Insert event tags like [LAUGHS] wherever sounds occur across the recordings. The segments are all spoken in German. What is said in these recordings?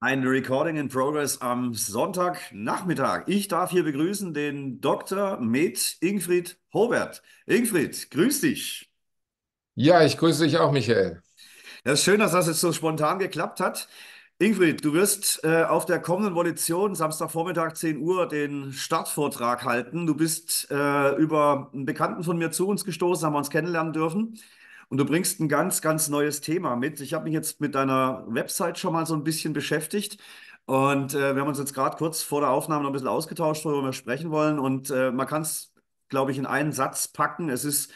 Ein Recording in Progress am Sonntagnachmittag. Ich darf hier begrüßen den Dr. Med Ingfried Hobert. Ingfried, grüß dich. Ja, ich grüße dich auch, Michael. Das ist schön, dass das jetzt so spontan geklappt hat. Ingrid, du wirst äh, auf der kommenden Volition Samstagvormittag 10 Uhr den Startvortrag halten. Du bist äh, über einen Bekannten von mir zu uns gestoßen, haben wir uns kennenlernen dürfen. Und du bringst ein ganz, ganz neues Thema mit. Ich habe mich jetzt mit deiner Website schon mal so ein bisschen beschäftigt. Und äh, wir haben uns jetzt gerade kurz vor der Aufnahme noch ein bisschen ausgetauscht, worüber wir sprechen wollen. Und äh, man kann es, glaube ich, in einen Satz packen. Es ist,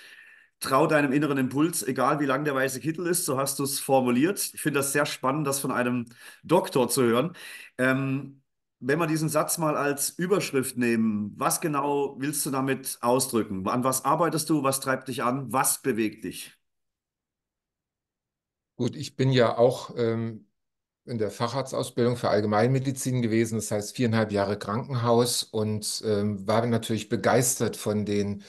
trau deinem inneren Impuls, egal wie lang der weiße Kittel ist, so hast du es formuliert. Ich finde das sehr spannend, das von einem Doktor zu hören. Ähm, wenn wir diesen Satz mal als Überschrift nehmen, was genau willst du damit ausdrücken? An was arbeitest du? Was treibt dich an? Was bewegt dich? Gut, ich bin ja auch ähm, in der Facharztausbildung für Allgemeinmedizin gewesen, das heißt viereinhalb Jahre Krankenhaus und ähm, war natürlich begeistert von den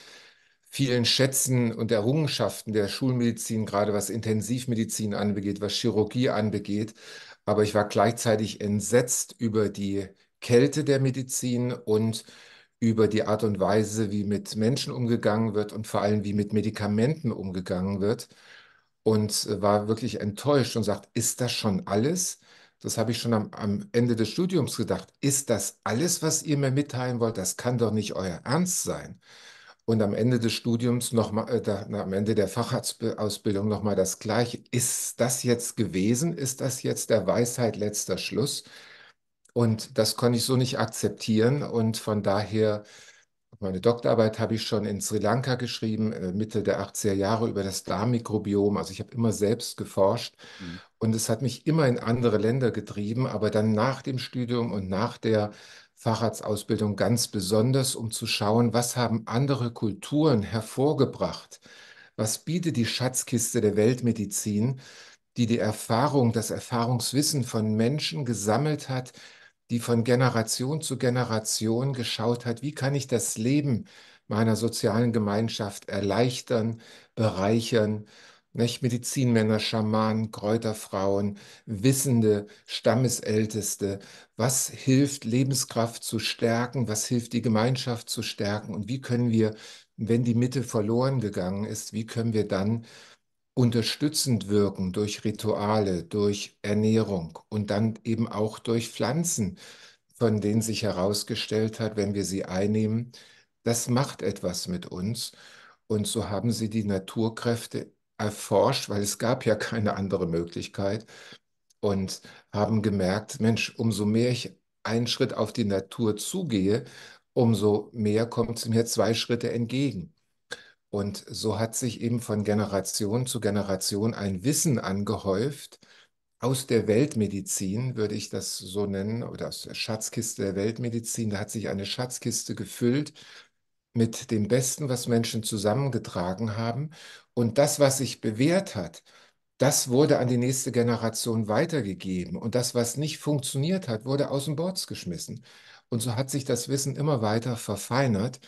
vielen Schätzen und Errungenschaften der Schulmedizin, gerade was Intensivmedizin anbegeht, was Chirurgie anbegeht. Aber ich war gleichzeitig entsetzt über die Kälte der Medizin und über die Art und Weise, wie mit Menschen umgegangen wird und vor allem, wie mit Medikamenten umgegangen wird und war wirklich enttäuscht und sagt, ist das schon alles? Das habe ich schon am, am, Ende des Studiums gedacht. Ist das alles, was ihr mir mitteilen wollt? Das kann doch nicht euer Ernst sein. Und am Ende des Studiums nochmal, äh, am Ende der Fachausbildung nochmal das Gleiche. Ist das jetzt gewesen? Ist das jetzt der Weisheit letzter Schluss? Und das konnte ich so nicht akzeptieren. Und von daher meine Doktorarbeit habe ich schon in Sri Lanka geschrieben, äh, Mitte der 80er Jahre, über das Darmmikrobiom. Also ich habe immer selbst geforscht mhm. und es hat mich immer in andere Länder getrieben, aber dann nach dem Studium und nach der Facharztausbildung ganz besonders, um zu schauen, was haben andere Kulturen hervorgebracht? Was bietet die Schatzkiste der Weltmedizin, die die Erfahrung, das Erfahrungswissen von Menschen gesammelt hat, die von Generation zu Generation geschaut hat, wie kann ich das Leben meiner sozialen Gemeinschaft erleichtern, bereichern. Nicht? Medizinmänner, Schamanen, Kräuterfrauen, Wissende, Stammesälteste. Was hilft, Lebenskraft zu stärken? Was hilft, die Gemeinschaft zu stärken? Und wie können wir, wenn die Mitte verloren gegangen ist, wie können wir dann unterstützend wirken durch Rituale, durch Ernährung und dann eben auch durch Pflanzen, von denen sich herausgestellt hat, wenn wir sie einnehmen, das macht etwas mit uns. Und so haben sie die Naturkräfte erforscht, weil es gab ja [LAUGHS] keine andere Möglichkeit und haben gemerkt, Mensch, umso mehr ich einen Schritt auf die Natur zugehe, umso mehr kommt es mir zwei Schritte entgegen. Und so hat sich eben von Generation zu Generation ein Wissen angehäuft aus der Weltmedizin, würde ich das so nennen, oder aus der Schatzkiste der Weltmedizin. Da hat sich eine Schatzkiste gefüllt mit dem Besten, was Menschen zusammengetragen haben. Und das, was sich bewährt hat, das wurde an die nächste Generation weitergegeben. Und das, was nicht funktioniert hat, wurde aus dem Bord geschmissen. Und so hat sich das Wissen immer weiter verfeinert.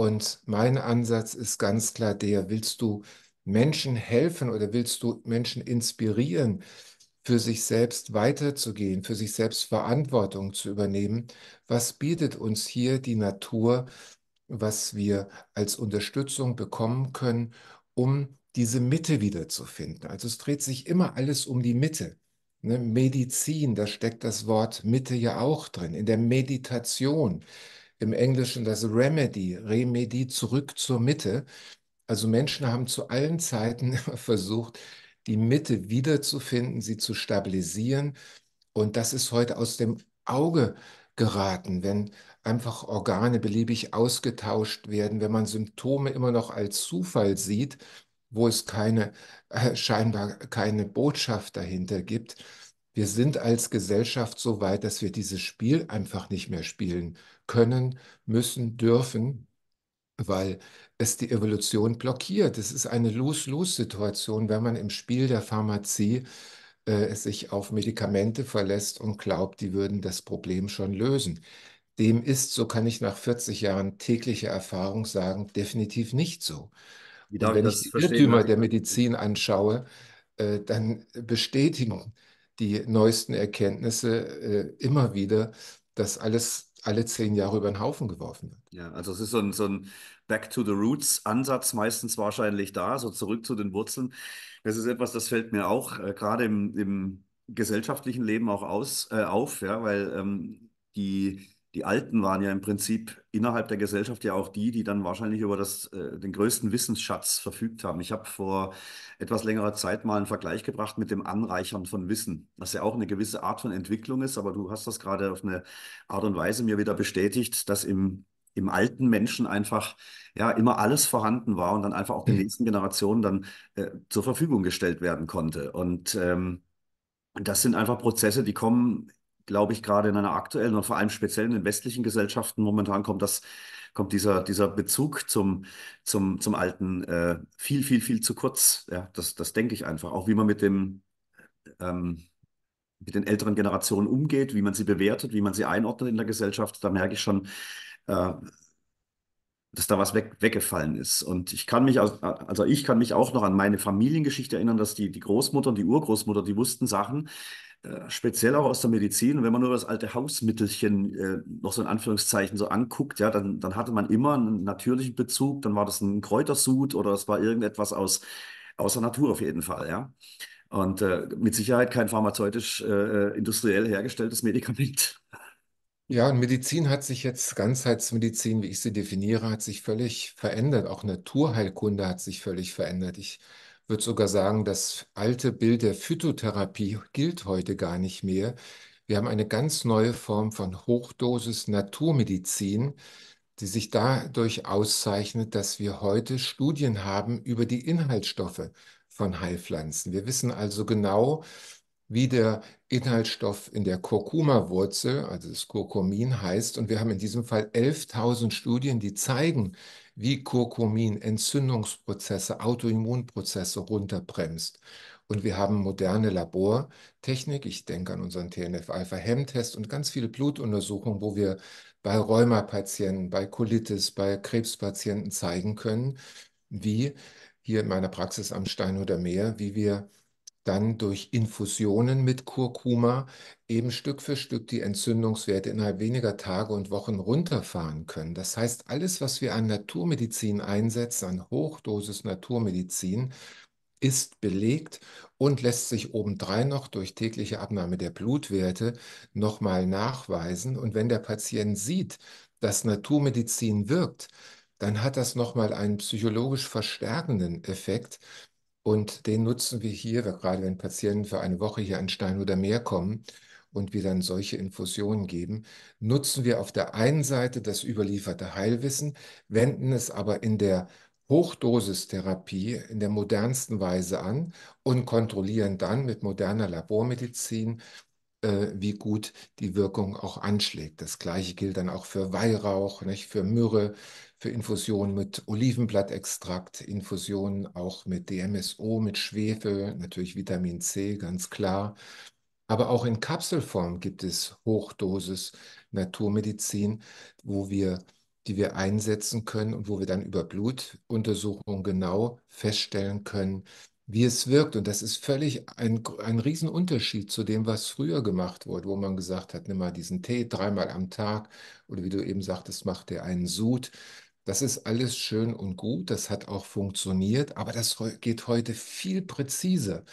Und mein Ansatz ist ganz klar der, willst du Menschen helfen oder willst du Menschen inspirieren, für sich selbst weiterzugehen, für sich selbst Verantwortung zu übernehmen? Was bietet uns hier die Natur, was wir als Unterstützung bekommen können, um diese Mitte wiederzufinden? Also es dreht sich immer alles um die Mitte. Ne? Medizin, da steckt das Wort Mitte ja auch drin, in der Meditation im Englischen das Remedy, Remedy zurück zur Mitte. Also Menschen haben zu allen Zeiten [LAUGHS] immer versucht, die Mitte wiederzufinden, sie zu stabilisieren. Und das ist heute aus dem Auge geraten, wenn einfach Organe beliebig ausgetauscht werden, wenn man Symptome immer noch als Zufall sieht, wo es keine, äh, scheinbar keine Botschaft dahinter gibt. Wir sind als Gesellschaft so weit, dass wir dieses Spiel einfach nicht mehr spielen können, müssen, dürfen, weil es die Evolution blockiert. Es ist eine Lose-Lose-Situation, wenn man im Spiel der Pharmazie äh, sich auf Medikamente verlässt und glaubt, die würden das Problem schon lösen. Dem ist, so kann ich nach 40 Jahren täglicher Erfahrung sagen, definitiv nicht so. Und wenn ich die Irrtümer der Medizin anschaue, äh, dann bestätigen die neuesten Erkenntnisse äh, immer wieder, dass alles alle zehn Jahre über den Haufen geworfen wird. Ja, also es ist so ein, so ein Back-to-the-Roots-Ansatz meistens wahrscheinlich da, so zurück zu den Wurzeln. Das ist etwas, das fällt mir auch äh, gerade im, im gesellschaftlichen Leben auch aus, äh, auf, ja, weil ähm, die die Alten waren ja im Prinzip innerhalb der Gesellschaft ja auch die, die dann wahrscheinlich über das, äh, den größten Wissensschatz verfügt haben. Ich habe vor etwas längerer Zeit mal einen Vergleich gebracht mit dem Anreichern von Wissen, was ja auch eine gewisse Art von Entwicklung ist, aber du hast das gerade auf eine Art und Weise mir wieder bestätigt, dass im im alten Menschen einfach ja immer alles vorhanden war und dann einfach auch den mhm. nächsten Generationen dann äh, zur Verfügung gestellt werden konnte. Und ähm, das sind einfach Prozesse, die kommen glaube ich, gerade in einer aktuellen und vor allem speziell in den westlichen Gesellschaften momentan kommt das, kommt dieser, dieser Bezug zum, zum, zum Alten äh, viel, viel, viel zu kurz. Ja, das, das denke ich einfach. Auch wie man mit dem, ähm, mit den älteren Generationen umgeht, wie man sie bewertet, wie man sie einordnet in der Gesellschaft, da merke ich schon, äh, dass da was weg, weggefallen ist. Und ich kann mich, also, also ich kann mich auch noch an meine Familiengeschichte erinnern, dass die, die Großmutter und die Urgroßmutter, die wussten Sachen, äh, speziell auch aus der Medizin. wenn man nur das alte Hausmittelchen äh, noch so in Anführungszeichen so anguckt, ja, dann, dann hatte man immer einen natürlichen Bezug. Dann war das ein Kräutersud oder es war irgendetwas aus, aus der Natur auf jeden Fall, ja. Und äh, mit Sicherheit kein pharmazeutisch äh, äh, industriell hergestelltes Medikament. Ja, und Medizin hat sich jetzt, Ganzheitsmedizin, wie ich sie definiere, hat sich völlig verändert. Auch Naturheilkunde hat sich völlig verändert. Ich würde sogar sagen, das alte Bild der Phytotherapie gilt heute gar nicht mehr. Wir haben eine ganz neue Form von Hochdosis Naturmedizin, die sich dadurch auszeichnet, dass wir heute Studien haben über die Inhaltsstoffe von Heilpflanzen. Wir wissen also genau, wie der Inhaltsstoff in der Kurkuma-Wurzel, also das Kurkumin heißt. Und wir haben in diesem Fall 11.000 Studien, die zeigen, wie Kurkumin Entzündungsprozesse, Autoimmunprozesse runterbremst. Und wir haben moderne Labortechnik. Ich denke an unseren TNF-Alpha-Hemmtest und ganz viele Blutuntersuchungen, wo wir bei Rheumapatienten, bei Colitis, bei Krebspatienten zeigen können, wie hier in meiner Praxis am Stein oder Meer, wie wir dann durch Infusionen mit Kurkuma eben Stück für Stück die Entzündungswerte innerhalb weniger Tage und Wochen runterfahren können. Das heißt, alles, was wir an Naturmedizin einsetzen, an Hochdosis Naturmedizin, ist belegt und lässt sich obendrein noch durch tägliche Abnahme der Blutwerte nochmal nachweisen. Und wenn der Patient sieht, dass Naturmedizin wirkt, dann hat das nochmal einen psychologisch verstärkenden Effekt, und den nutzen wir hier, gerade wenn Patienten für eine Woche hier an Stein oder mehr kommen und wir dann solche Infusionen geben, nutzen wir auf der einen Seite das überlieferte Heilwissen, wenden es aber in der Hochdosistherapie in der modernsten Weise an und kontrollieren dann mit moderner Labormedizin äh, wie gut die Wirkung auch anschlägt. Das gleiche gilt dann auch für Weihrauch, nicht? für Myrrhe, für Infusionen mit Olivenblattextrakt, Infusionen auch mit DMSO, mit Schwefel, natürlich Vitamin C, ganz klar. Aber auch in Kapselform gibt es Hochdosis Naturmedizin, wo wir die wir einsetzen können und wo wir dann über Blutuntersuchungen genau feststellen können, wie es wirkt. Und das ist völlig ein, ein Riesenunterschied zu dem, was früher gemacht wurde, wo man gesagt hat, nimm mal diesen Tee dreimal am Tag oder wie du eben sagtest, mach dir einen Sud. Das ist alles schön und gut, das hat auch funktioniert, aber das geht heute viel präziser.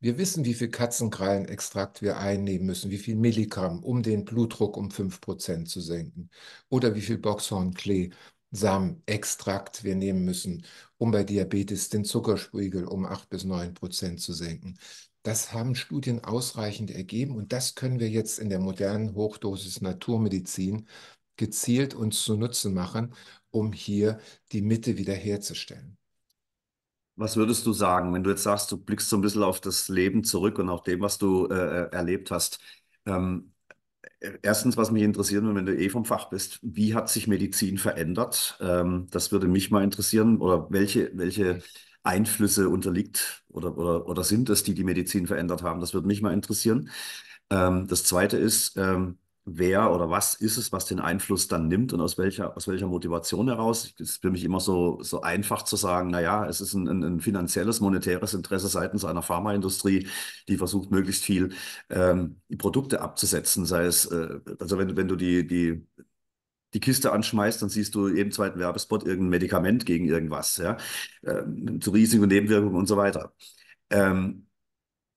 Wir wissen, wie viel Katzenkrallenextrakt wir einnehmen müssen, wie viel Milligramm, um den Blutdruck um 5% zu senken oder wie viel Boxhornklee, Samenextrakt wir nehmen müssen, um bei Diabetes den Zuckerspiegel um 8 bis 9 Prozent zu senken. Das haben Studien ausreichend ergeben und das können wir jetzt in der modernen Hochdosis Naturmedizin gezielt uns zunutze machen, um hier die Mitte wiederherzustellen. Was würdest du sagen, wenn du jetzt sagst, du blickst so ein bisschen auf das Leben zurück und auch dem, was du äh, erlebt hast? Ähm, erstens, was mich interessieren würde, wenn du eh vom Fach bist, wie hat sich Medizin verändert? Ähm, das würde mich mal interessieren. Oder welche, welche Einflüsse unterliegt oder, oder, oder sind es, die die Medizin verändert haben? Das würde mich mal interessieren. Ähm, das Zweite ist, ähm, wer oder was ist es, was den Einfluss dann nimmt und aus welcher, aus welcher Motivation heraus. Es ist für mich immer so, so einfach zu sagen, naja, es ist ein, ein, finanzielles, monetäres Interesse seitens einer Pharmaindustrie, die versucht, möglichst viel ähm, Produkte abzusetzen. Sei es, äh, also wenn, wenn du die, die die Kiste anschmeißt, dann siehst du jeden zweiten Werbespot irgendein Medikament gegen irgendwas, ja, ähm, zu Risiken und Nebenwirkungen und so weiter. Ähm,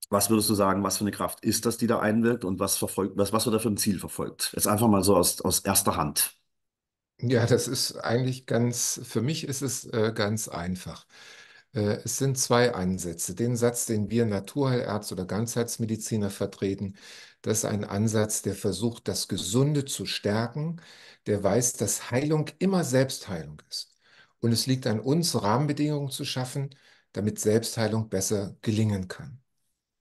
was würdest du sagen, was für eine Kraft ist das, die da einwirkt und was verfolgt, was, was wird da für ein Ziel verfolgt? Jetzt einfach mal so aus, aus erster Hand. Ja, das ist eigentlich ganz, für mich ist es äh, ganz einfach. Äh, es sind zwei Ansätze. Den Satz, den wir Naturheilärzte oder Ganzheitsmediziner vertreten, das ist ein Ansatz, der versucht, das Gesunde zu stärken, der weiß, dass Heilung immer Selbstheilung ist. Und es liegt an uns, Rahmenbedingungen zu schaffen, damit Selbstheilung besser gelingen kann.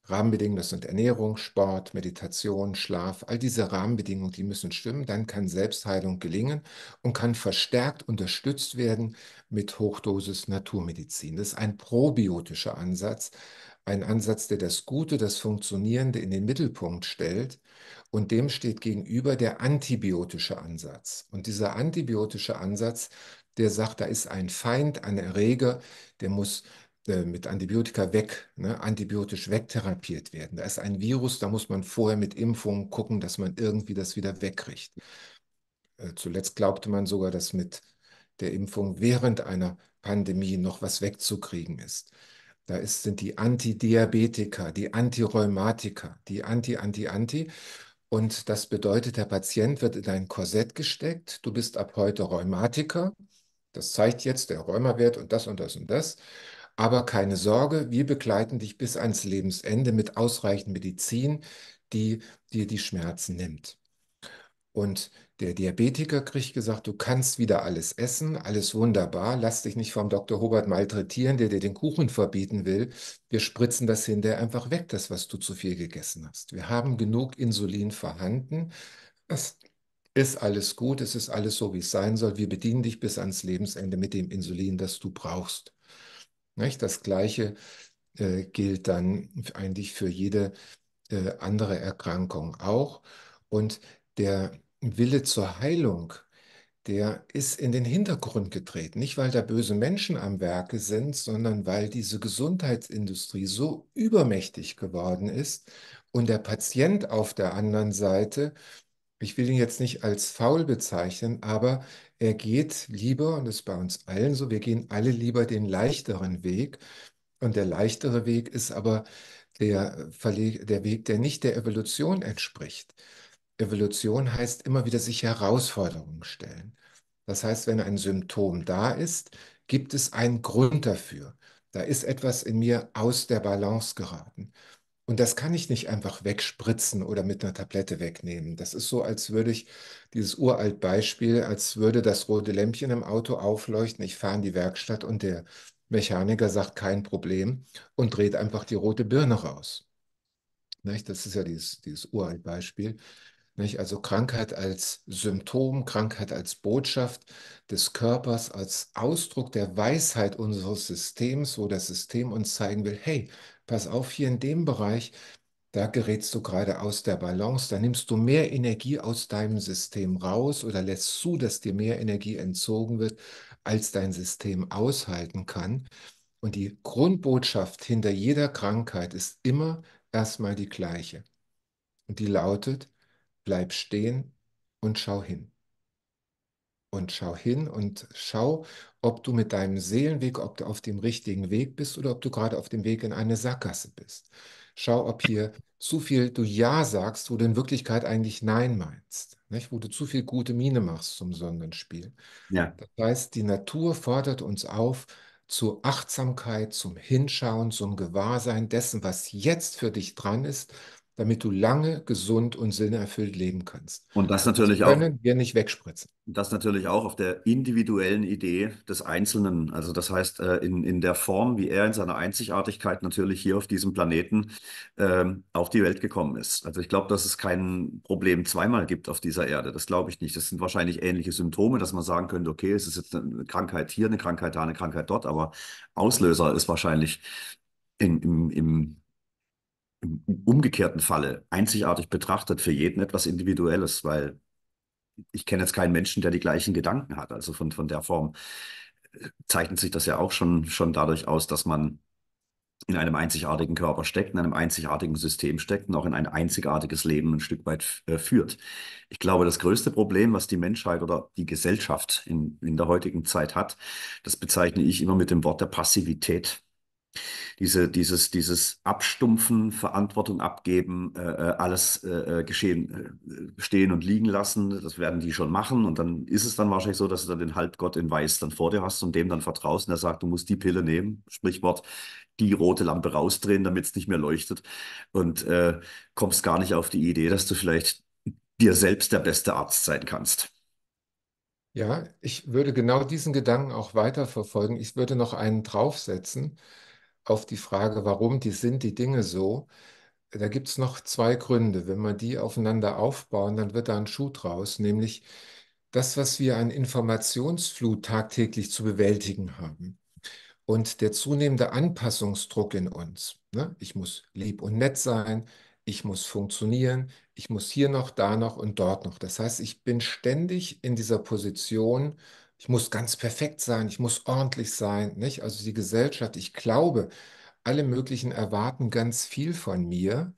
Rahmenbedingungen, das sind Ernährung, Sport, Meditation, Schlaf, all diese Rahmenbedingungen, die müssen stimmen, dann kann Selbstheilung gelingen und kann verstärkt unterstützt werden mit Hochdosis Naturmedizin. Das ist ein probiotischer Ansatz, ein Ansatz, der das Gute, das Funktionierende in den Mittelpunkt stellt und dem steht gegenüber der antibiotische Ansatz. Und dieser antibiotische Ansatz, der sagt, da ist ein Feind, ein Erreger, der muss äh, mit Antibiotika weg, ne, antibiotisch wegtherapiert werden. Da ist ein Virus, da muss man vorher mit Impfungen gucken, dass man irgendwie das wieder wegkriegt. Äh, zuletzt glaubte man sogar, dass mit der Impfung während einer Pandemie noch was wegzukriegen ist. Da ist, sind die Antidiabetika, die Antirheumatiker, die Anti-Anti-Anti. Und das bedeutet, der Patient wird in ein Korsett gesteckt. Du bist ab heute Rheumatiker. Das zeigt jetzt der Rheumawert und das und das und das. Aber keine Sorge, wir begleiten dich bis ans Lebensende mit ausreichend Medizin, die dir die Schmerzen nimmt. Und der Diabetiker kriegt gesagt, du kannst wieder alles essen, alles wunderbar, lass dich nicht vom Dr. Hobart malträtieren, der dir den Kuchen verbieten will. Wir spritzen das hinterher einfach weg, das, was du zu viel gegessen hast. Wir haben genug Insulin vorhanden. Das ist alles gut, es ist alles so, wie es sein soll. Wir bedienen dich bis ans Lebensende mit dem Insulin, das du brauchst. Nicht? Das Gleiche äh, gilt dann eigentlich für jede äh, andere Erkrankung auch. Und der Wille zur Heilung, der ist in den Hintergrund getreten. Nicht, weil da böse Menschen am Werke sind, sondern weil diese Gesundheitsindustrie so übermächtig geworden ist und der Patient auf der anderen Seite ich will ihn jetzt nicht als faul bezeichnen, aber er geht lieber, und das ist bei uns allen so, wir gehen alle lieber den leichteren Weg. Und der leichtere Weg ist aber der, der Weg, der nicht der Evolution entspricht. Evolution heißt immer wieder sich Herausforderungen stellen. Das heißt, wenn ein Symptom da ist, gibt es einen Grund dafür. Da ist etwas in mir aus der Balance geraten. Und das kann ich nicht einfach wegspritzen oder mit einer Tablette wegnehmen. Das ist so, als würde ich dieses uralt Beispiel, als würde das rote Lämpchen im Auto aufleuchten. Ich fahre in die Werkstatt und der Mechaniker sagt kein Problem und dreht einfach die rote Birne raus. Das ist ja dieses, dieses uralt Beispiel. Nicht? Also Krankheit als Symptom, Krankheit als Botschaft des Körpers, als Ausdruck der Weisheit unseres Systems, wo das System uns zeigen will, hey, pass auf, hier in dem Bereich, da gerätst du gerade aus der Balance, da nimmst du mehr Energie aus deinem System raus oder lässt zu, dass dir mehr Energie entzogen wird, als dein System aushalten kann. Und die Grundbotschaft hinter jeder Krankheit ist immer erstmal die gleiche. Und die lautet, bleib stehen und schau hin. Und schau hin und schau, ob du mit deinem Seelenweg, ob du auf dem richtigen Weg bist oder ob du gerade auf dem Weg in eine Sackgasse bist. Schau, ob hier zu viel du Ja sagst, wo du in Wirklichkeit eigentlich Nein meinst. Nicht? Wo du zu viel gute Miene machst zum Sonnenspiel. Ja. Das heißt, die Natur fordert uns auf, zur Achtsamkeit, zum Hinschauen, zum Gewahrsein dessen, was jetzt für dich dran ist damit du lange, gesund und sinnerfüllt leben kannst. Und das also natürlich das können auch. Können wir nicht wegspritzen. Das natürlich auch auf der individuellen Idee des Einzelnen. Also das heißt, äh, in, in der Form, wie er in seiner Einzigartigkeit natürlich hier auf diesem Planeten ähm, auf die Welt gekommen ist. Also ich glaube, dass es kein Problem zweimal gibt auf dieser Erde. Das glaube ich nicht. Das sind wahrscheinlich ähnliche Symptome, dass man sagen könnte, okay, es ist jetzt eine Krankheit hier, eine Krankheit da, eine Krankheit dort, aber Auslöser ist wahrscheinlich in, im, im im umgekehrten Falle einzigartig betrachtet für jeden etwas Individuelles, weil ich kenne jetzt keinen Menschen, der die gleichen Gedanken hat. Also von, von der Form äh, zeichnet sich das ja auch schon, schon dadurch aus, dass man in einem einzigartigen Körper steckt, in einem einzigartigen System steckt und auch in ein einzigartiges Leben ein Stück weit äh, führt. Ich glaube, das größte Problem, was die Menschheit oder die Gesellschaft in, in der heutigen Zeit hat, das bezeichne ich immer mit dem Wort der Passivität diese, dieses, dieses Abstumpfen, Verantwortung abgeben, äh, äh alles äh, äh geschehen, äh, stehen und liegen lassen, das werden die schon machen. Und dann ist es dann wahrscheinlich so, dass du dann den Halbgott in Weiß dann vor dir hast und dem dann vertraust und er sagt, du musst die Pille nehmen, Sprichwort, die rote Lampe rausdrehen, damit es nicht mehr leuchtet. Und kommst gar nicht auf die Idee, dass du vielleicht dir selbst der beste Arzt sein kannst. Ja, ich würde genau diesen Gedanken auch weiterverfolgen. Ich würde noch einen draufsetzen auf die Frage, warum die sind die Dinge so, da gibt es noch zwei Gründe. Wenn wir die aufeinander aufbauen, dann wird da ein Schuh draus, nämlich das, was wir an Informationsflut tagtäglich zu bewältigen haben und der zunehmende Anpassungsdruck in uns. Ne? Ich muss lieb und nett sein, ich muss funktionieren, ich muss hier noch, da noch und dort noch. Das heißt, ich bin ständig in dieser Position ich muss ganz perfekt sein, ich muss ordentlich sein, nicht? Also die Gesellschaft, ich glaube, alle möglichen erwarten ganz viel von mir,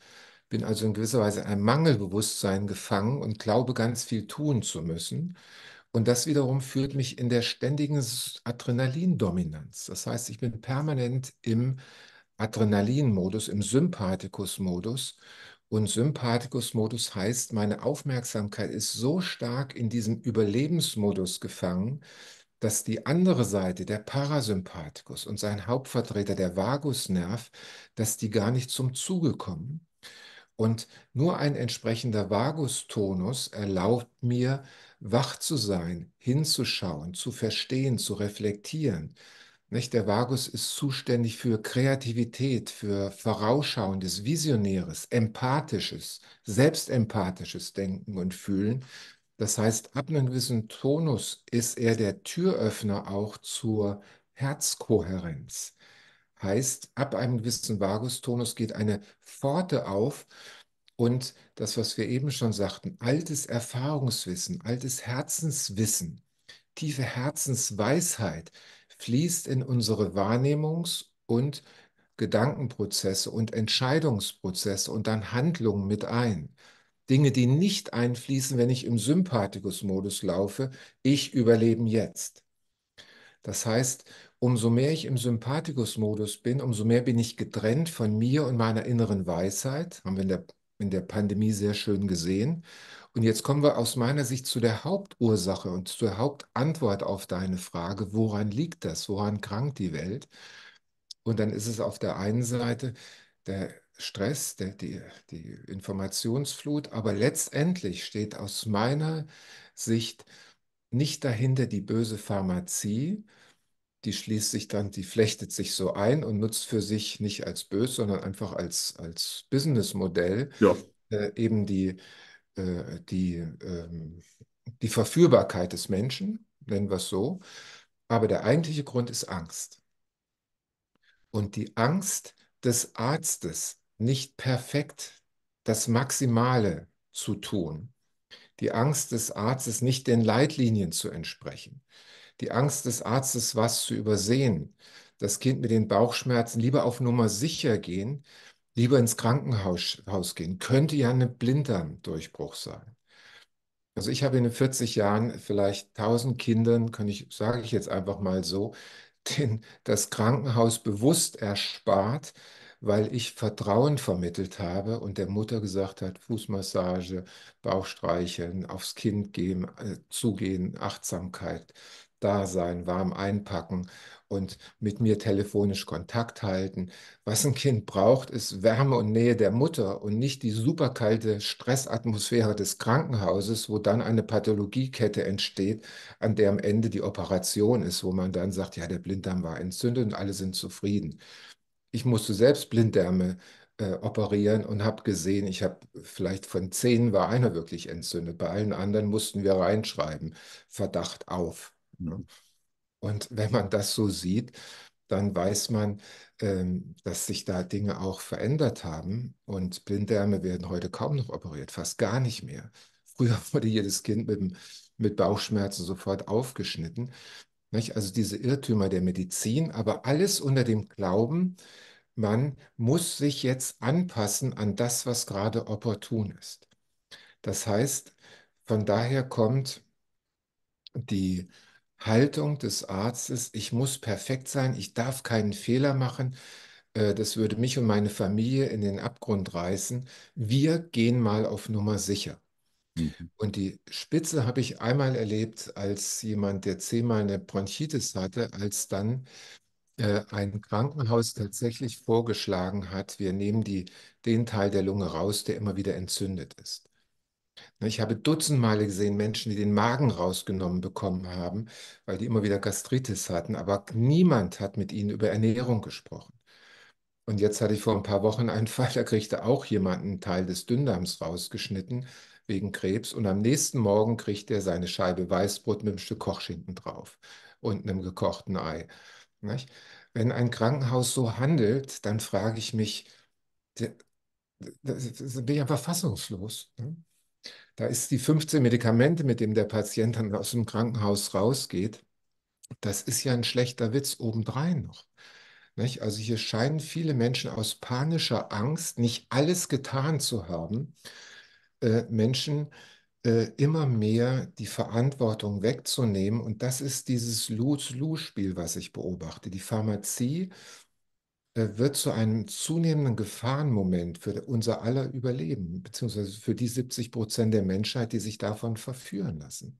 bin also in gewisser Weise in einem Mangelbewusstsein gefangen und glaube, ganz viel tun zu müssen. Und das wiederum führt mich in der ständigen Adrenalindominanz. Das heißt, ich bin permanent im Adrenalinmodus, im Sympathikus-Modus und Sympathikus-Modus heißt, meine Aufmerksamkeit ist so stark in diesem Überlebensmodus gefangen, dass die andere Seite, der Parasympathikus und sein Hauptvertreter, der Vagusnerv, dass die gar nicht zum Zuge kommen. Und nur ein entsprechender Vagustonus erlaubt mir, wach zu sein, hinzuschauen, zu verstehen, zu reflektieren, nicht? Der Vagus ist zuständig für Kreativität, für vorausschauendes, visionäres, empathisches, selbstempathisches Denken und Fühlen. Das heißt, ab einem gewissen Tonus ist er der Türöffner auch zur Herzkohärenz. Heißt, ab einem gewissen Vagustonus geht eine Pforte auf und das, was wir eben schon sagten, altes Erfahrungswissen, altes Herzenswissen, tiefe Herzensweisheit, fließt in unsere Wahrnehmungs- und Gedankenprozesse und Entscheidungsprozesse und dann Handlungen mit ein. Dinge, die nicht einfließen, wenn ich im Sympathikus-Modus laufe, ich überlebe jetzt. Das heißt, umso mehr ich im Sympathikus-Modus bin, umso mehr bin ich getrennt von mir und meiner inneren Weisheit, haben wir in der, in der Pandemie sehr schön gesehen, und jetzt kommen wir aus meiner Sicht zu der Hauptursache und zur Hauptantwort auf deine Frage, woran liegt das, woran krankt die Welt? Und dann ist es auf der einen Seite der Stress, der, die, die Informationsflut, aber letztendlich steht aus meiner Sicht nicht dahinter die böse Pharmazie, die schließt sich dann, die flechtet sich so ein und nutzt für sich nicht als böse, sondern einfach als, als Businessmodell ja. äh, eben die, äh, die, ähm, die Verführbarkeit des Menschen, nennen wir es so. Aber der eigentliche Grund ist Angst. Und die Angst des Arztes, nicht perfekt das Maximale zu tun. Die Angst des Arztes, nicht den Leitlinien zu entsprechen. Die Angst des Arztes, was zu übersehen. Das Kind mit den Bauchschmerzen lieber auf Nummer sicher gehen, lieber ins Krankenhaus Haus gehen. Könnte ja ein Blinddarmdurchbruch sein. Also ich habe in den 40 Jahren vielleicht 1000 Kindern, kann ich, sage ich jetzt einfach mal so, [LAUGHS] den, das Krankenhaus bewusst erspart, weil ich Vertrauen vermittelt habe und der Mutter gesagt hat, Fußmassage, Bauchstreicheln, aufs Kind gehen, äh, zugehen, Achtsamkeit da sein, warm einpacken und mit mir telefonisch Kontakt halten. Was ein Kind braucht, ist Wärme und Nähe der Mutter und nicht die superkalte Stressatmosphäre des Krankenhauses, wo dann eine Pathologiekette entsteht, an der am Ende die Operation ist, wo man dann sagt, ja, der Blinddarm war entzündet und alle sind zufrieden. Ich musste selbst Blinddärme äh, operieren und habe gesehen, ich habe vielleicht von zehn war einer wirklich entzündet, bei allen anderen mussten wir reinschreiben, Verdacht auf. Ne? Und wenn man das so sieht, dann weiß man, ähm, dass sich da Dinge auch verändert haben. Und Blinddärme werden heute kaum noch operiert, fast gar nicht mehr. Früher [LAUGHS] wurde jedes Kind mit, mit Bauchschmerzen sofort aufgeschnitten. Nicht? Also diese Irrtümer der Medizin, aber alles unter dem Glauben, man muss sich jetzt anpassen an das, was gerade opportun ist. Das heißt, von daher kommt die Haltung des Arztes, ich muss perfekt sein, ich darf keinen Fehler machen, äh, das würde mich und meine Familie in den Abgrund reißen. Wir gehen mal auf Nummer sicher. Mhm. Und die Spitze habe ich einmal erlebt als jemand, der zehnmal eine Bronchitis hatte, als dann äh, ein Krankenhaus tatsächlich vorgeschlagen hat, wir nehmen die, den Teil der Lunge raus, der immer wieder entzündet ist. Ne, ich habe dutzendmale gesehen Menschen, die den Magen rausgenommen bekommen haben, weil die immer wieder Gastritis hatten, aber niemand hat mit ihnen über Ernährung gesprochen. Und jetzt hatte ich vor ein paar Wochen einen [LAUGHS] Fall, da kriegte auch jemand einen Teil des Dünndarms rausgeschnitten wegen Krebs und am nächsten Morgen kriegt er seine Scheibe Weißbrot mit einem Stück Kochschinken drauf und einem gekochten Ei. Wenn ein Krankenhaus so handelt, dann frage ich mich, da bin ich einfach fassungslos. Ne? Da ist die 15 Medikamente, mit denen der Patient dann aus dem Krankenhaus rausgeht, das ist ja ein schlechter Witz obendrein noch. Nicht? Also hier scheinen viele Menschen aus panischer Angst nicht alles getan zu haben, äh, Menschen äh, immer mehr die Verantwortung wegzunehmen. Und das ist dieses Lose-Lose-Spiel, was ich beobachte. Die Pharmazie äh, wird zu einem zunehmenden Gefahrenmoment für unser aller Überleben, beziehungsweise für die 70 Prozent der Menschheit, die sich davon verführen lassen.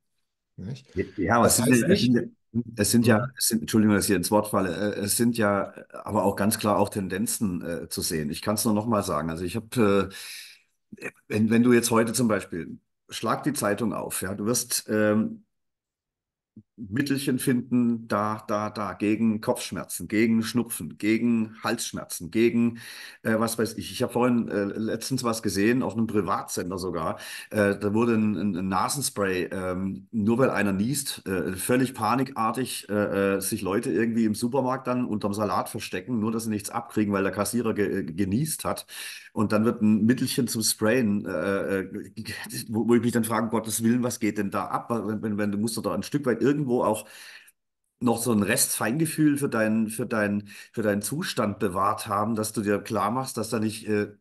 Nicht? Ja, aber es sind, es, sind, es sind, ja, hm? es sind, Entschuldigung, dass ich hier ins Wort falle, äh, es sind ja aber auch ganz klar auch Tendenzen äh, zu sehen. Ich kann es nur nochmal sagen. Also ich habe, äh, wenn, wenn du jetzt heute zum Beispiel, schlag die Zeitung auf, ja, du wirst ähm, Mittelchen finden, da, da, da, gegen Kopfschmerzen, gegen Schnupfen, gegen Halsschmerzen, gegen äh, was weiß ich. Ich habe vorhin äh, letztens was gesehen, auf einem Privatsender sogar. Äh, da wurde ein, ein Nasenspray, ähm, nur weil einer niest, äh, völlig panikartig äh, äh, sich Leute irgendwie im Supermarkt dann unterm Salat verstecken, nur dass sie nichts abkriegen, weil der Kassierer ge genießt hat. Und dann wird ein Mittelchen zum Sprayen, [LAUGHS] wo, wo, ich mich dann frage, um Gottes Willen, was geht denn da ab? Wenn, wenn, wenn du musst du da ein Stück weit irgendwie drin, wo auch noch so ein Restfeingefühl für deinen, für deinen, für deinen Zustand bewahrt haben, dass du dir klar machst, dass da nicht. Äh,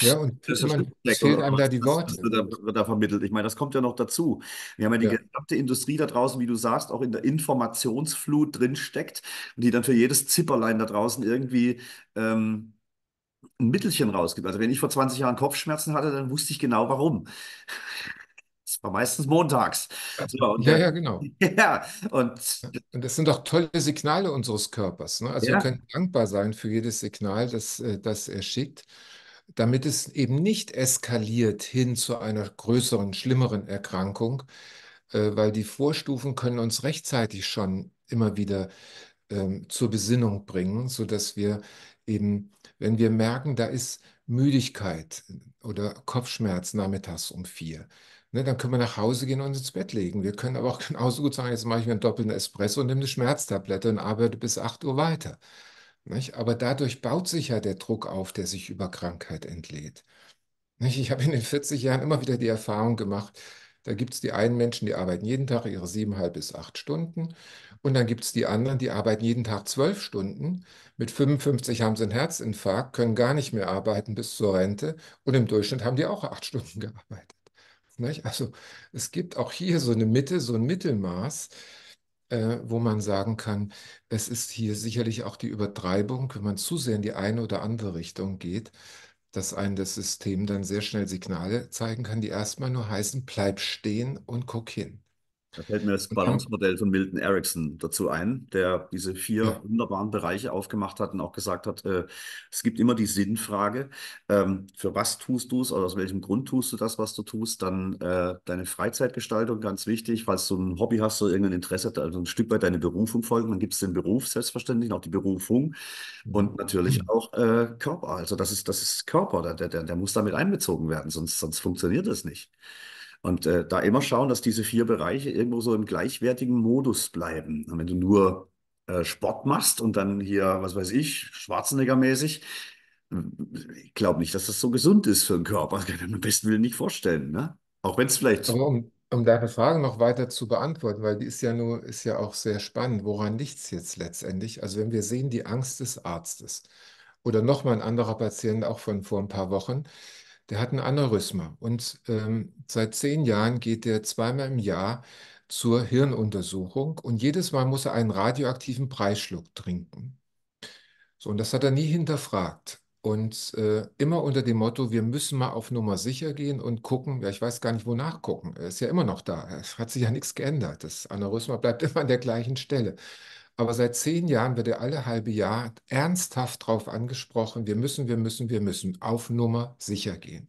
ja, und das man fehlt einem da die Worte. Da, da, vermittelt. Ich meine, das kommt ja noch dazu. Wir haben ja die ja. gesamte Industrie da draußen, wie du sagst, auch in der Informationsflut drinsteckt und die dann für jedes Zipperlein da draußen irgendwie ähm, ein Mittelchen rausgibt. Also wenn ich vor 20 Jahren Kopfschmerzen hatte, dann wusste ich genau warum war meistens montags. So, ja, ja, genau. [LAUGHS] Ja, und, und das sind doch tolle Signale unseres Körpers. Ne? Also ja. wir können dankbar sein für jedes Signal, das, äh, das er schickt, damit es eben nicht eskaliert hin zu einer größeren, schlimmeren Erkrankung, äh, weil die Vorstufen können uns rechtzeitig schon immer wieder ähm, zur Besinnung bringen, sodass wir eben, wenn wir merken, da ist Müdigkeit oder Kopfschmerz nachmittags um vier, Ne, dann können wir nach Hause gehen und ins Bett legen. Wir können aber auch [LAUGHS] genauso gut sagen, jetzt mache ich mir einen doppelten Espresso und nehme eine Schmerztablette und arbeite bis 8 Uhr weiter. Nicht? Aber dadurch baut sich ja der Druck auf, der sich über Krankheit entlädt. Nicht? Ich habe in den 40 Jahren immer wieder die Erfahrung gemacht, da gibt es die einen Menschen, die arbeiten jeden Tag ihre siebeneinhalb bis acht Stunden. Und dann gibt es die anderen, die arbeiten jeden Tag zwölf Stunden. Mit 55 haben sie einen Herzinfarkt, können gar nicht mehr arbeiten bis zur Rente. Und im Durchschnitt haben die auch acht Stunden [LAUGHS] gearbeitet. Nicht? Also es gibt auch hier so eine Mitte, so ein Mittelmaß, äh, wo man sagen kann, es ist hier sicherlich auch die Übertreibung, wenn man zu sehr in die eine oder andere Richtung geht, dass ein das System dann sehr schnell Signale zeigen kann, die erstmal nur heißen, bleib stehen und guck hin. Da fällt mir das Balance-Modell von Milton Erickson dazu ein, der diese vier ja. wunderbaren Bereiche aufgemacht hat und auch gesagt hat, äh, es gibt immer die Sinnfrage, ähm, für was tust du es oder aus welchem Grund tust du das, was du tust, dann äh, deine Freizeitgestaltung ganz wichtig, falls du ein Hobby hast oder irgendein Interesse, also ein Stück weit deine Berufung folgen, dann gibt es den Beruf selbstverständlich, auch die Berufung mhm. und natürlich auch äh, Körper. Also das ist, das ist Körper, der, der, der muss damit einbezogen werden, sonst, sonst funktioniert das nicht. Und äh, da immer schauen, dass diese vier Bereiche irgendwo so im gleichwertigen Modus bleiben. Und wenn du nur äh, Sport machst und dann hier, was weiß ich, Schwarzenegger-mäßig, äh, ich glaube nicht, dass das so gesund ist für den Körper. Das kann ich mir am besten Willen nicht vorstellen. Ne? Auch wenn es vielleicht. Aber um, um deine Frage noch weiter zu beantworten, weil die ist ja nur, ist ja auch sehr spannend. Woran liegt es jetzt letztendlich? Also, wenn wir sehen, die Angst des Arztes oder nochmal ein anderer Patient, auch von vor ein paar Wochen, der hat ein Aneurysma und ähm, seit zehn Jahren geht der zweimal im Jahr zur Hirnuntersuchung und jedes Mal muss er einen radioaktiven Preisschluck trinken. So, und das hat er nie hinterfragt. Und äh, immer unter dem Motto, wir müssen mal auf Nummer sicher gehen und gucken, ja, ich weiß gar nicht, wo nachgucken. Er ist ja immer noch da. Es hat sich ja nichts geändert. Das Aneurysma bleibt [LAUGHS] immer an der gleichen Stelle. Aber seit zehn Jahren wird er alle halbe Jahr ernsthaft darauf angesprochen, wir müssen, wir müssen, wir müssen auf Nummer sicher gehen.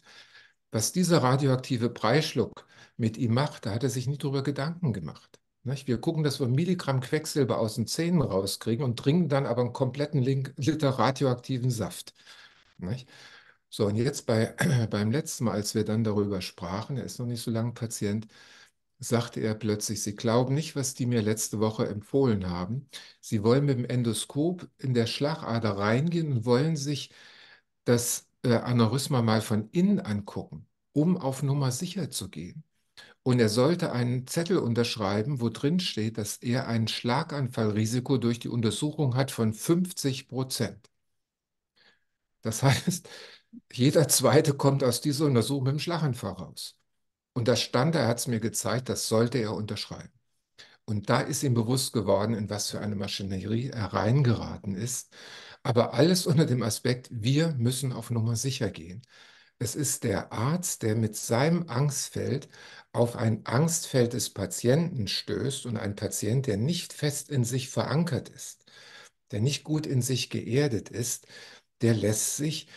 Was dieser radioaktive Preisschluck mit ihm macht, da hat er sich nicht darüber Gedanken gemacht. Wir gucken, dass wir Milligramm Quecksilber aus den Zähnen rauskriegen und trinken dann aber einen kompletten Liter radioaktiven Saft. So, und jetzt bei, [CLEARS THROAT] beim letzten Mal, als wir dann darüber sprachen, er ist noch nicht so lange Patient, sagte er plötzlich, Sie glauben nicht, was die mir letzte Woche empfohlen haben. Sie wollen mit dem Endoskop in der Schlagader reingehen und wollen sich das äh, Aneurysma mal von innen angucken, um auf Nummer sicher zu gehen. Und er sollte einen Zettel unterschreiben, wo drin steht, dass er ein Schlaganfallrisiko durch die Untersuchung hat von 50 Prozent. Das heißt, jeder Zweite kommt aus dieser Untersuchung mit dem Schlaganfall raus. Und da stand, er hat es mir gezeigt, das sollte er unterschreiben. Und da ist ihm bewusst geworden, in was für eine Maschinerie er reingeraten ist. Aber alles [LAUGHS] unter dem Aspekt, wir müssen auf Nummer sicher gehen. Es ist der Arzt, der mit seinem Angstfeld auf ein Angstfeld des Patienten stößt und ein Patient, der nicht fest in sich verankert ist, der nicht gut in sich geerdet ist, der lässt sich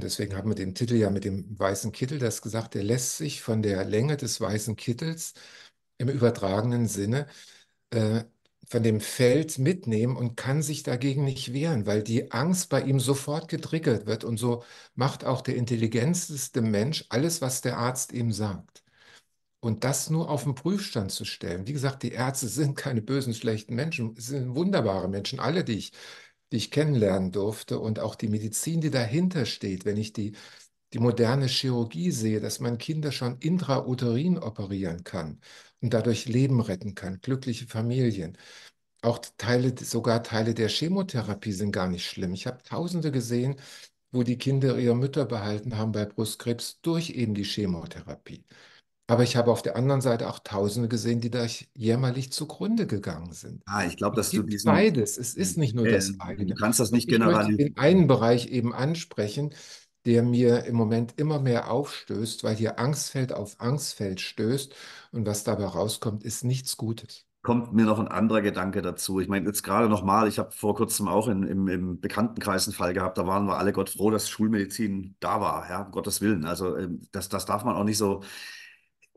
deswegen haben wir den Titel ja mit dem weißen Kittel das gesagt, der lässt sich von der Länge des weißen Kittels im übertragenen Sinne äh, von dem Feld mitnehmen und kann sich dagegen nicht wehren, weil die Angst bei ihm sofort getriggert wird. Und so macht auch der intelligenteste Mensch alles, was der Arzt ihm sagt. Und das nur auf den Prüfstand zu stellen. Wie gesagt, die Ärzte sind keine bösen, schlechten Menschen, sind wunderbare Menschen, alle, die ich die ich kennenlernen durfte und auch die Medizin, die dahinter steht, wenn ich die, die moderne Chirurgie sehe, dass man Kinder schon intrauterin operieren kann und dadurch Leben retten kann, glückliche Familien. Auch Teile, sogar Teile der Chemotherapie sind gar nicht schlimm. Ich habe Tausende gesehen, wo die Kinder ihre Mütter behalten haben bei Brustkrebs durch eben die Chemotherapie. Aber ich habe auf der anderen Seite auch Tausende gesehen, die da jämmerlich zugrunde gegangen sind. Ah, ich glaube, dass es gibt du diesen, beides. Es ist hm, nicht nur äh, das eine. Du kannst das nicht generalisieren. Ich möchte den einen Bereich eben ansprechen, der mir im Moment immer mehr aufstößt, weil hier Angstfeld auf Angstfeld stößt und was dabei rauskommt, ist nichts Gutes kommt mir noch ein anderer Gedanke dazu. Ich meine, jetzt gerade nochmal, ich habe vor kurzem auch in, im, im Bekanntenkreis einen Fall gehabt, da waren wir alle Gott froh, dass Schulmedizin da war, ja, um Gottes Willen. Also ähm, das, das darf man auch nicht so,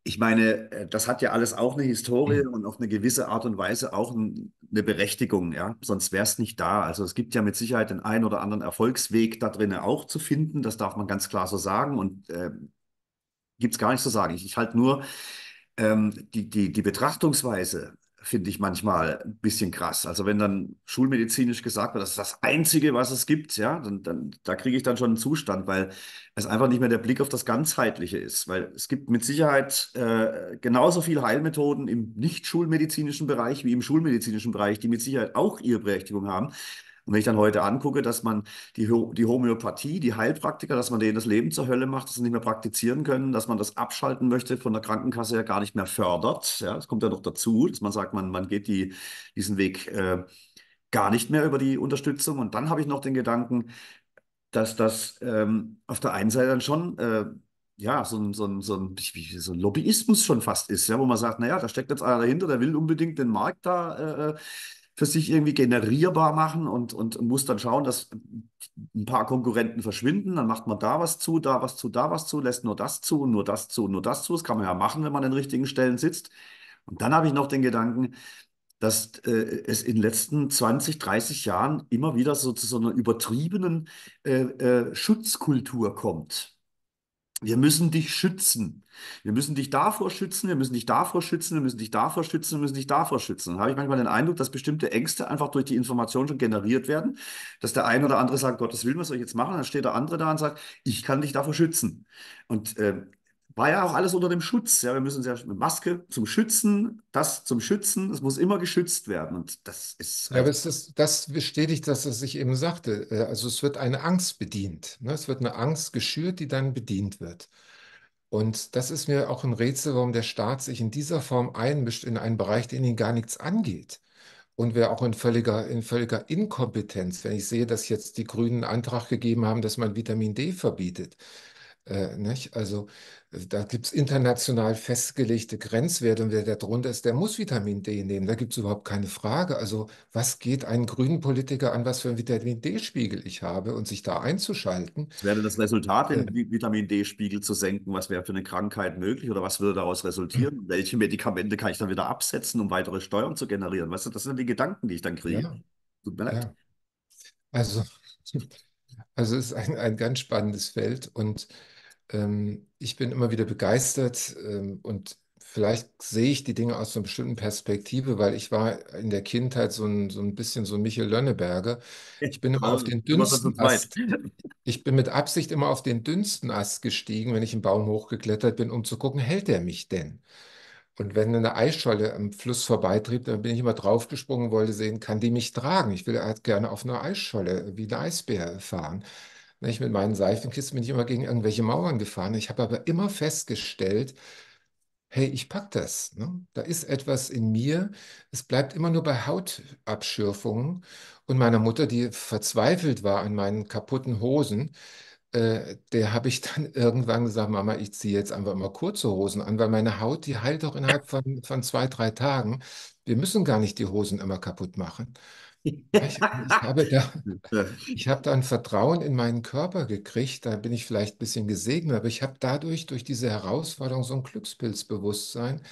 ich meine, äh, das hat ja alles auch eine Historie mhm. und auf eine gewisse Art und Weise auch eine Berechtigung, ja. Sonst wäre es nicht da. Also es gibt ja mit Sicherheit den einen oder anderen Erfolgsweg da drinnen auch zu finden. Das darf man ganz klar so sagen und äh, gibt es gar nicht zu sagen. Ich, ich halte nur ähm, die, die, die Betrachtungsweise finde ich manchmal ein bisschen krass. Also wenn dann schulmedizinisch gesagt wird, das ist das Einzige, was es gibt, ja, dann, dann da kriege ich dann schon einen Zustand, weil es einfach nicht mehr der Blick auf das Ganzheitliche ist. Weil es gibt mit Sicherheit äh, genauso viele Heilmethoden im nicht schulmedizinischen Bereich wie im schulmedizinischen Bereich, die mit Sicherheit auch ihre Berechtigung haben. Und wenn ich dann heute angucke, dass man die, die Homöopathie, die Heilpraktiker, dass man denen das Leben zur Hölle macht, dass sie nicht mehr praktizieren können, dass man das abschalten möchte, von der Krankenkasse ja gar nicht mehr fördert. Ja, das kommt ja noch dazu, dass man sagt, man, man geht die, diesen Weg äh, gar nicht mehr über die Unterstützung. Und dann habe ich noch den Gedanken, dass das ähm, auf der einen Seite dann schon äh, ja, so ein, so so so ein Lobbyismus schon fast ist, ja, wo man sagt, naja, da steckt jetzt einer dahinter, der will unbedingt den Markt da äh, äh für sich irgendwie generierbar machen und, und muss dann schauen, dass ein paar Konkurrenten verschwinden. Dann macht man da was zu, da was zu, da was zu, lässt nur das zu nur das zu nur das zu. Das kann man ja machen, wenn man an den richtigen Stellen sitzt. Und dann habe ich noch den Gedanken, dass äh, es in den letzten 20, 30 Jahren immer wieder so zu so einer übertriebenen äh, äh, Schutzkultur kommt. Wir müssen dich schützen. Wir müssen dich davor schützen, wir müssen dich davor schützen, wir müssen dich davor schützen, wir müssen dich davor schützen. Dann habe ich manchmal den Eindruck, dass bestimmte Ängste einfach durch die Information schon generiert werden, dass der eine oder andere sagt, Gottes Willen, was soll ich jetzt machen? Dann steht der andere da und sagt, ich kann dich davor schützen. Und äh, war ja auch alles unter dem Schutz. Ja, wir müssen uns ja mit Maske zum Schützen, das zum Schützen, es muss immer geschützt werden. Und das ist. Ja, aber das, halt das bestätigt das, was ich eben sagte. Äh, also es wird eine Angst bedient. Ne? Es wird eine Angst geschürt, die dann bedient wird. Und das ist mir auch ein Rätsel, warum der Staat sich in dieser Form einmischt in einen Bereich, den ihn gar nichts angeht. Und wäre auch in völliger, in völliger Inkompetenz, wenn ich sehe, dass jetzt die Grünen einen Antrag gegeben haben, dass man Vitamin D verbietet. Äh, also also da gibt es international festgelegte Grenzwerte und wer da drunter ist, der muss Vitamin D nehmen. Da gibt es überhaupt keine Frage. Also was geht einen grünen Politiker an, was für einen Vitamin D-Spiegel ich habe und sich da einzuschalten? Was wäre das Resultat, den äh, Vitamin D-Spiegel zu senken? Was wäre für eine Krankheit möglich oder was würde daraus resultieren? Mhm. [CLEARS THROAT] Welche Medikamente kann ich dann wieder absetzen, um weitere Steuern zu generieren? Weißt du, das sind die Gedanken, die ich dann kriege. Ja. Tut mir leid. Ja. Also, [LAUGHS] also es ist ein, ein ganz spannendes Feld und ähm, ich bin immer wieder begeistert ähm, und vielleicht sehe ich die Dinge aus einer bestimmten Perspektive, weil ich war in der Kindheit so ein, so ein bisschen so Michel Lönneberger. Ich bin immer auf also, den dünnsten Ast. Ich bin mit Absicht immer auf den dünnsten Ast gestiegen, wenn ich einen Baum hochgeklettert bin, um zu gucken, hält er mich denn? Und wenn eine Eisscholle am Fluss vorbeitrieb, dann bin ich immer draufgesprungen, und wollte sehen, kann die mich tragen? Ich will halt gerne auf einer Eisscholle äh, wie ein Eisbär fahren. Nicht? Mit meinen Seifenkisten bin ich immer gegen irgendwelche Mauern gefahren. Ich habe aber immer festgestellt, hey, ich packe das. Ne? Da ist etwas in mir. Es bleibt immer nur bei Hautabschürfungen. Und meiner Mutter, die verzweifelt war an meinen kaputten Hosen, äh, der habe ich dann [LAUGHS] irgendwann gesagt, Mama, ich ziehe jetzt einfach mal kurze Hosen an, weil meine Haut, die heilt doch innerhalb von, von zwei, drei Tagen. Wir müssen gar nicht die Hosen immer kaputt machen. Ich, ich, habe da, [LAUGHS] ich habe da ein Vertrauen in meinen Körper gekriegt, da bin ich vielleicht ein bisschen gesegnet, aber ich habe dadurch, durch diese Herausforderung, so ein Glückspilzbewusstsein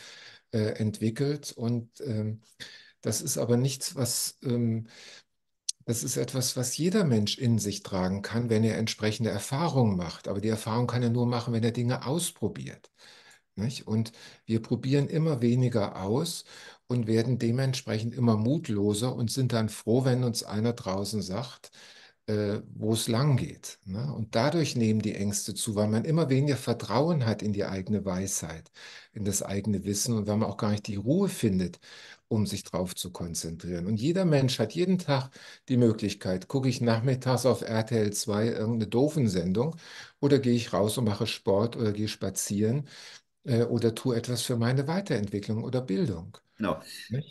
äh, entwickelt. Und ähm, das ist aber nichts, was, ähm, das ist etwas, was jeder Mensch in sich tragen kann, wenn er entsprechende Erfahrungen macht. Aber die Erfahrung kann er nur machen, wenn er Dinge ausprobiert. Nicht? Und wir probieren immer weniger aus und werden dementsprechend immer mutloser und sind dann froh, wenn uns einer draußen sagt, äh, wo es lang geht. Ne? Und dadurch nehmen die Ängste zu, weil man immer weniger Vertrauen hat in die eigene Weisheit, in das eigene Wissen und weil man auch gar nicht die Ruhe findet, um sich drauf zu konzentrieren. Und jeder Mensch hat jeden Tag die Möglichkeit, gucke ich nachmittags auf RTL 2 irgendeine doofen Sendung oder gehe ich raus und mache Sport oder gehe spazieren äh, oder tue etwas für meine Weiterentwicklung oder Bildung. Genau.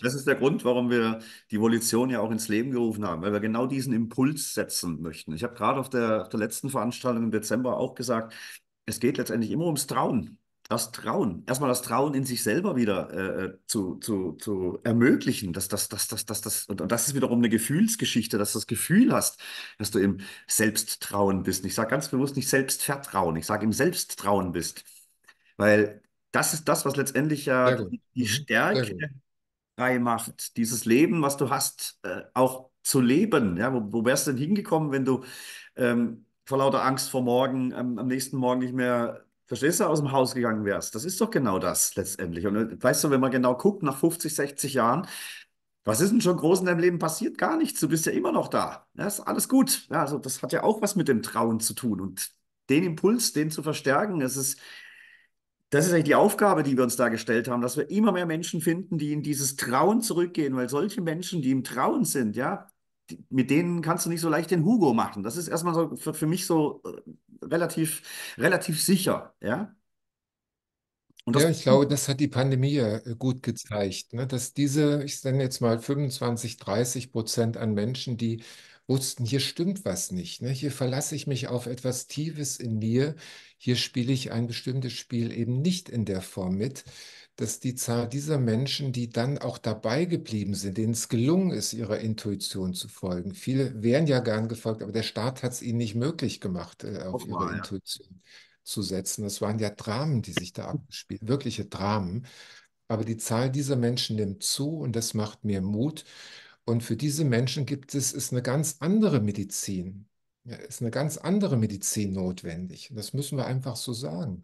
Das ist der Grund, warum wir die Volition ja auch ins Leben gerufen haben, weil wir genau diesen Impuls setzen möchten. Ich habe gerade auf der, auf der letzten Veranstaltung im Dezember auch gesagt, es geht letztendlich immer ums Trauen. Das Trauen, erstmal das Trauen in sich selber wieder äh, zu, zu, zu ermöglichen, dass das, das, das, das, das, und, und das ist wiederum eine Gefühlsgeschichte, dass du das Gefühl hast, dass du im Selbsttrauen bist. Ich sage ganz bewusst nicht Selbstvertrauen, ich sage im Selbsttrauen bist. Weil das ist das, was letztendlich ja die, mhm. Stärke frei macht, dieses Leben, was du hast, äh, auch zu leben. Ja, wo, wo wärst du denn hingekommen, wenn du ähm, vor lauter Angst vor morgen ähm, am nächsten Morgen nicht mehr, verstehst du, aus dem Haus gegangen wärst? Das ist doch genau das letztendlich. Und äh, weißt du, wenn man genau guckt, nach 50, 60 Jahren, was ist denn schon groß in deinem Leben passiert? Gar nichts. Du bist ja immer noch da. Ja, ist alles gut. Ja, also das hat ja auch was mit dem Trauen zu tun. Und den Impuls, den zu verstärken, es ist das ist eigentlich die Aufgabe, die wir uns da gestellt haben, dass wir immer mehr Menschen finden, die in dieses Trauen zurückgehen, weil solche Menschen, die im Trauen sind, ja, die, mit denen kannst du nicht so leicht den Hugo machen. Das ist erstmal so für, für mich so äh, relativ, relativ sicher, ja. ja, ich glaube, das hat die Pandemie ja äh, gut gezeigt, ne? dass diese, ich nenne jetzt mal 25, 30 Prozent an Menschen, die wussten, hier stimmt was nicht. Ne? Hier verlasse ich mich auf etwas Tiefes in mir. Hier spiele ich ein bestimmtes Spiel eben nicht in der Form mit, dass die Zahl dieser Menschen, die dann auch dabei geblieben sind, denen es gelungen ist, ihrer Intuition zu folgen. Viele wären ja gern gefolgt, aber der Staat hat es ihnen nicht möglich gemacht, äh, auf mal, ihre ja. Intuition zu setzen. Es waren ja Dramen, die sich da abgespielt, wirkliche Dramen. Aber die Zahl dieser Menschen nimmt zu und das macht mir Mut, und für diese Menschen gibt es ist eine ganz andere Medizin. Ja, ist eine ganz andere Medizin notwendig. das müssen wir einfach so sagen.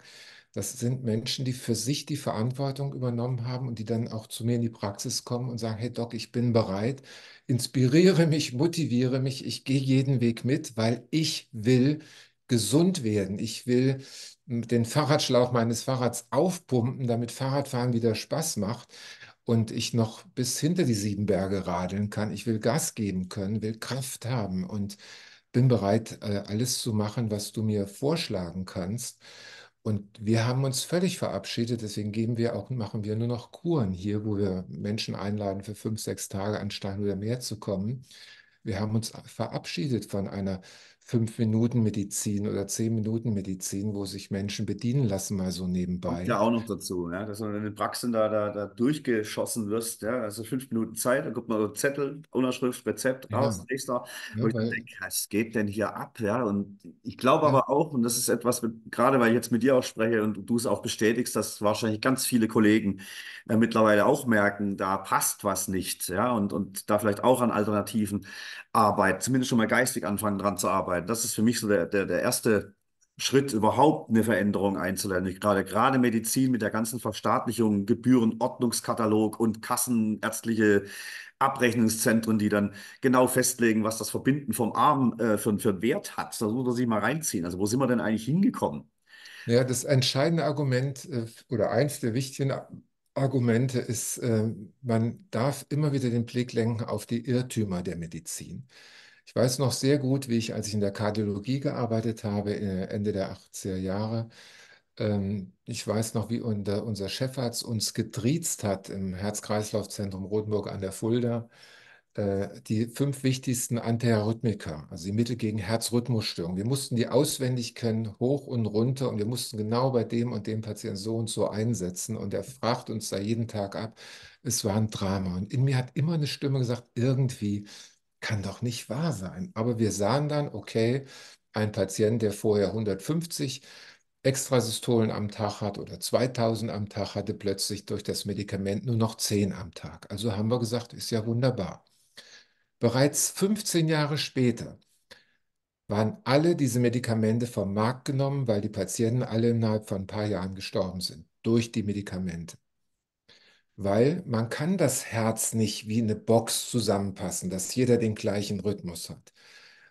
Das sind Menschen, die für sich die Verantwortung übernommen haben und die dann auch zu mir in die Praxis kommen und sagen, hey Doc, ich bin bereit, inspiriere mich, motiviere mich, ich gehe jeden Weg mit, weil ich will gesund werden. Ich will hm, den Fahrradschlauch meines Fahrrads aufpumpen, damit Fahrradfahren wieder Spaß macht und ich noch bis hinter die sieben Berge radeln kann. Ich will Gas geben können, will Kraft haben und bin bereit, äh, alles zu machen, was du mir vorschlagen kannst. Und wir haben uns völlig verabschiedet, deswegen geben wir auch, machen wir nur noch Kuren hier, wo wir Menschen einladen, für fünf, sechs Tage an Stein oder mehr zu kommen. Wir haben uns verabschiedet von einer fünf Minuten Medizin oder zehn Minuten Medizin, wo sich Menschen bedienen lassen, mal so nebenbei. Kommt ja auch noch dazu, ja, dass du in den Praxen da, da, da durchgeschossen wirst. Ja, also fünf Minuten Zeit, dann guckt man so Zettel, Unterschrift, Rezept, raus, ja. nächster. Ja, und ich denke, was geht denn hier ab? Ja, und ich glaube ja. aber auch, und das ist etwas, mit, gerade weil ich jetzt mit dir auch spreche und du es auch bestätigst, dass wahrscheinlich ganz viele Kollegen äh, mittlerweile auch merken, da passt was nicht. Ja, und, und da vielleicht auch an Alternativen Arbeit, zumindest schon mal geistig anfangen, dran zu arbeiten. Das ist für mich so der, der, der erste Schritt, überhaupt eine Veränderung einzuleiten. Gerade, gerade Medizin mit der ganzen Verstaatlichung, Gebühren, Ordnungskatalog und kassenärztliche Abrechnungszentren, die dann genau festlegen, was das Verbinden vom Arm äh, für, für einen Wert hat. Da muss man sich mal reinziehen. Also wo sind wir denn eigentlich hingekommen? Ja, das entscheidende Argument äh, oder eins der wichtigen Argumente ist, äh, man darf immer wieder den Blick lenken auf die Irrtümer der Medizin. Ich weiß noch sehr gut, wie ich, als ich in der Kardiologie gearbeitet habe, äh, Ende der 80er Jahre, ähm, ich weiß noch, wie unser, unser Chefarzt uns getriezt hat im Herz-Kreislauf-Zentrum Rotenburg an der Fulda äh, die fünf wichtigsten Antiarrhythmika, also die Mittel gegen Herzrhythmusstörungen. Wir mussten die auswendig kennen, hoch und runter, und wir mussten genau bei dem und dem Patienten so und so einsetzen. Und er fragt uns da jeden Tag ab. Es war ein Drama. Und in mir hat immer eine Stimme gesagt, irgendwie kann doch nicht wahr sein. Aber wir sahen dann, okay, ein Patient, der vorher 150 Extrasystolen am Tag hat oder 2000 am Tag hatte, plötzlich durch das Medikament nur noch 10 am Tag. Also haben wir gesagt, ist ja wunderbar. Bereits 15 Jahre später waren alle diese Medikamente vom Markt genommen, weil die Patienten alle innerhalb von ein paar Jahren gestorben sind durch die Medikamente. Weil man kann das Herz nicht wie eine Box zusammenpassen, dass jeder den gleichen Rhythmus hat.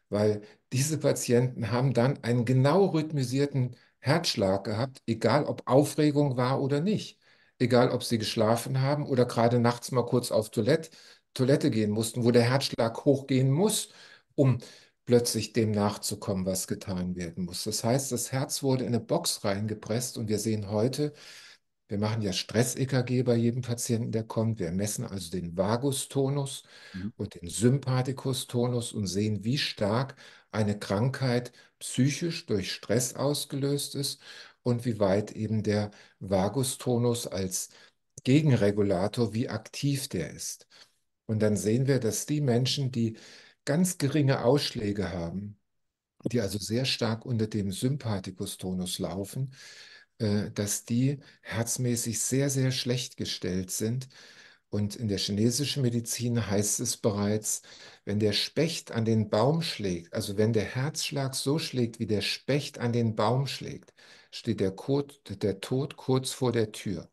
Weil diese Patienten haben dann einen genau rhythmisierten Herzschlag gehabt, egal ob Aufregung war oder nicht. Egal, ob sie geschlafen haben oder gerade nachts mal kurz auf Toilette Toilette gehen mussten, wo der Herzschlag hochgehen muss, um plötzlich dem nachzukommen, was getan werden muss. Das heißt, das Herz wurde in eine Box reingepresst und wir sehen heute, wir machen ja Stress-EKG bei jedem Patienten, der kommt. Wir messen also den Vagustonus mhm. und den Sympathikustonus und sehen, wie stark eine Krankheit psychisch durch Stress ausgelöst ist und wie weit eben der Vagustonus als Gegenregulator, wie aktiv der ist. Und dann sehen wir, dass die Menschen, die ganz geringe Ausschläge haben, die also sehr stark unter dem Sympathikustonus laufen, äh, dass die herzmäßig sehr, sehr schlecht gestellt sind. Und in der chinesischen Medizin heißt es bereits, wenn der Specht an den Baum schlägt, also wenn der Herzschlag so schlägt, wie der Specht an den Baum schlägt, steht der, Tod kurz vor der Tür.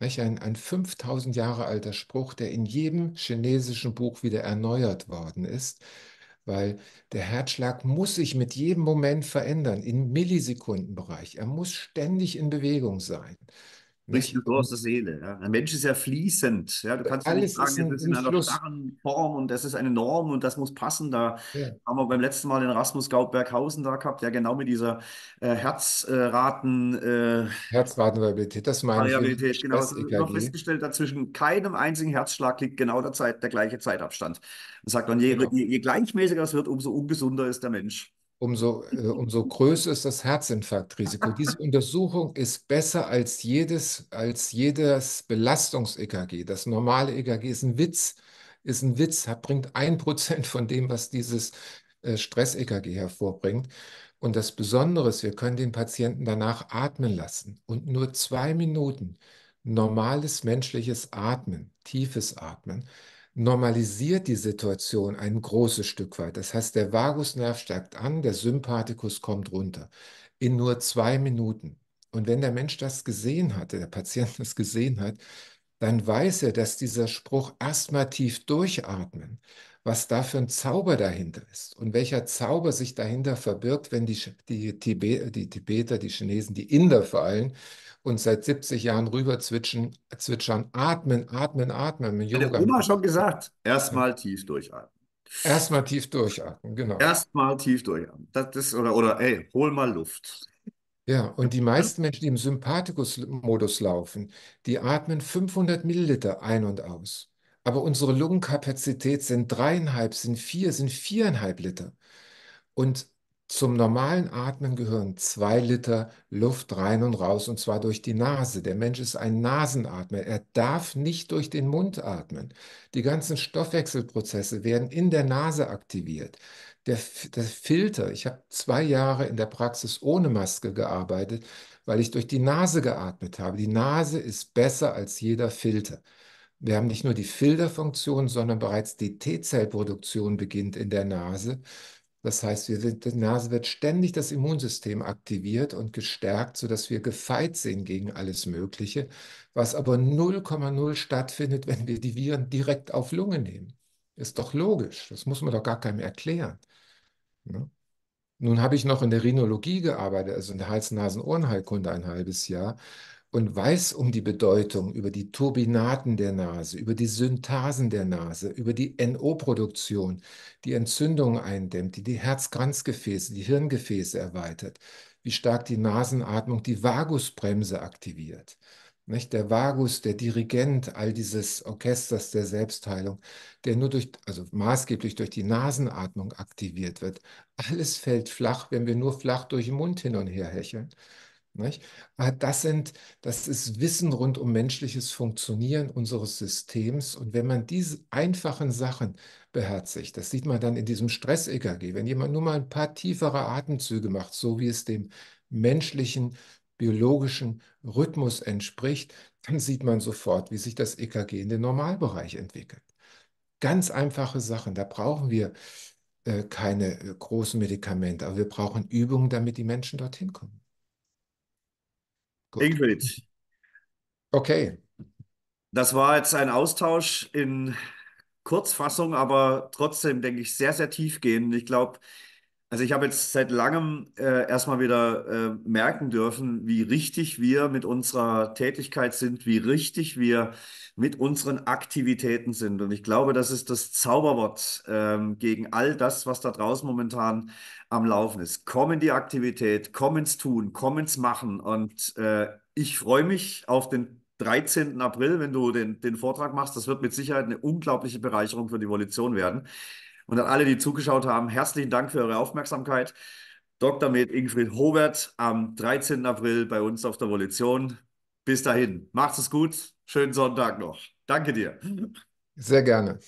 Welch Ein, ein 5000 Jahre alter Spruch, der in jedem chinesischen Buch wieder erneuert worden ist, weil der Herzschlag muss sich mit jedem Moment verändern, im Millisekundenbereich. Er muss ständig in Bewegung sein. Richtig so aus der Seele. Ja. Der Mensch ist ja fließend. Ja. Du kannst ja nicht sagen, ist ein, das ist in einer starren Form und das ist eine Norm und das muss passen. Da ja. haben wir beim letzten Mal den Rasmus Gaub Berghausen da gehabt, der genau mit dieser äh, Herzraten. Äh, Herzratenvariabilität, das meine ich. genau. ich habe festgestellt, dazwischen keinem einzigen Herzschlag liegt genau der, Zeit, der gleiche Zeitabstand. Das sagt man, je, genau. je, je gleichmäßiger es wird, umso ungesunder ist der Mensch umso, äh, umso größer ist das Herzinfarktrisiko. Diese [LAUGHS] Untersuchung ist besser als jedes, als jedes Belastungs-EKG. Das normale EKG ist ein Witz, ist ein Witz, bringt ein Prozent von dem, was dieses äh, Stress-EKG hervorbringt. Und das Besondere ist, wir können den Patienten danach atmen lassen und nur zwei Minuten normales menschliches Atmen, tiefes Atmen normalisiert die Situation ein großes Stück weit. Das heißt, der Vagusnerv steigt an, der Sympathikus kommt runter. In nur zwei Minuten. Und wenn der Mensch das gesehen hat, der Patient das gesehen hat, dann weiß er, dass dieser Spruch erstmal tief durchatmen, was da für ein Zauber dahinter ist und welcher Zauber sich dahinter verbirgt, wenn die, die, Tibe die Tibeter, die Chinesen, die Inder vor allem und seit 70 Jahren rüber zwitschern, zwitschern atmen, atmen, atmen. Yoga. Hat der Oma schon gesagt, erstmal tief durchatmen. Erstmal tief durchatmen, genau. Erstmal tief durchatmen. Das ist, oder, oder ey, hol mal Luft. Ja, und die meisten Menschen, die im Sympathikus-Modus laufen, die atmen 500 Milliliter ein und aus. Aber unsere Lungenkapazität sind dreieinhalb, sind vier, sind viereinhalb Liter. Und zum normalen Atmen gehören zwei Liter Luft rein und raus und zwar durch die Nase. Der Mensch ist ein Nasenatmer. Er darf nicht durch den Mund atmen. Die ganzen Stoffwechselprozesse werden in der Nase aktiviert. Der, der Filter, ich habe zwei Jahre in der Praxis ohne Maske gearbeitet, weil ich durch die Nase geatmet habe. Die Nase ist besser als jeder Filter. Wir haben nicht nur die Filterfunktion, sondern bereits die T-Zellproduktion beginnt in der Nase. Das heißt, wir sind, die Nase wird ständig das Immunsystem aktiviert und gestärkt, sodass wir gefeit sind gegen alles Mögliche, was aber 0,0 stattfindet, wenn wir die Viren direkt auf Lunge nehmen. Ist doch logisch, das muss man doch gar keinem erklären. Ne? Nun habe ich noch in der Rhinologie gearbeitet, also in der Hals-Nasen-Ohrenheilkunde ein halbes Jahr und weiß um die Bedeutung über die Turbinaten der Nase, über die Synthasen der Nase, über die NO-Produktion, die Entzündungen eindämmt, die die Herzkranzgefäße, die Hirngefäße erweitert, wie stark die Nasenatmung die Vagusbremse aktiviert. Nicht? Der Vagus, der Dirigent all dieses Orchesters der Selbstheilung, der nur durch, also maßgeblich durch die Nasenatmung aktiviert wird. Alles fällt flach, wenn wir nur flach durch den Mund hin und her hecheln. Nicht? Ah, das, sind, das ist Wissen rund um menschliches Funktionieren unseres Systems. Und wenn man diese einfachen Sachen beherzigt, das sieht man dann in diesem Stress-EKG, wenn jemand nur mal ein paar tiefere Atemzüge macht, so wie es dem menschlichen biologischen Rhythmus entspricht, dann sieht man sofort, wie sich das EKG in den Normalbereich entwickelt. Ganz einfache Sachen, da brauchen wir äh, keine äh, großen Medikamente, aber wir brauchen Übungen, damit die Menschen dorthin kommen. Gut. Ingrid. Okay. Das war jetzt ein Austausch in Kurzfassung, aber trotzdem, denke ich, sehr, sehr tiefgehend. Ich glaube, also ich habe jetzt seit langem äh, erstmal wieder äh, merken dürfen, wie richtig wir mit unserer Tätigkeit sind, wie richtig wir mit unseren Aktivitäten sind. Und ich glaube, das ist das Zauberwort ähm, gegen all das, was da draußen momentan am Laufen ist. Komm in die Aktivität, komm ins Tun, komm ins Machen. Und äh, ich freue mich auf den 13. April, wenn du den, den Vortrag machst. Das wird mit Sicherheit eine unglaubliche Bereicherung für die Volition werden. Und an alle, die zugeschaut haben, herzlichen Dank für eure Aufmerksamkeit. Dr. Med Ingrid Hobert am 13. April bei uns auf der Volition. Bis dahin, macht es gut, schönen Sonntag noch. Danke dir. Sehr gerne.